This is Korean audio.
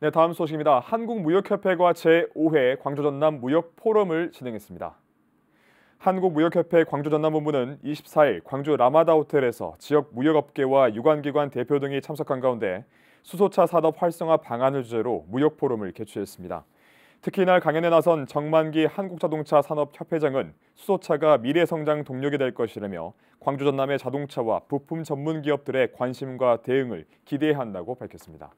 네, 다음 소식입니다. 한국무역협회가 제5회 광주전남 무역포럼을 진행했습니다. 한국무역협회 광주전남본부는 24일 광주 라마다 호텔에서 지역 무역업계와 유관기관 대표 등이 참석한 가운데 수소차 산업 활성화 방안을 주제로 무역포럼을 개최했습니다. 특히 이날 강연에 나선 정만기 한국자동차 산업협회장은 수소차가 미래 성장 동력이 될 것이라며 광주 전남의 자동차와 부품 전문 기업들의 관심과 대응을 기대한다고 밝혔습니다.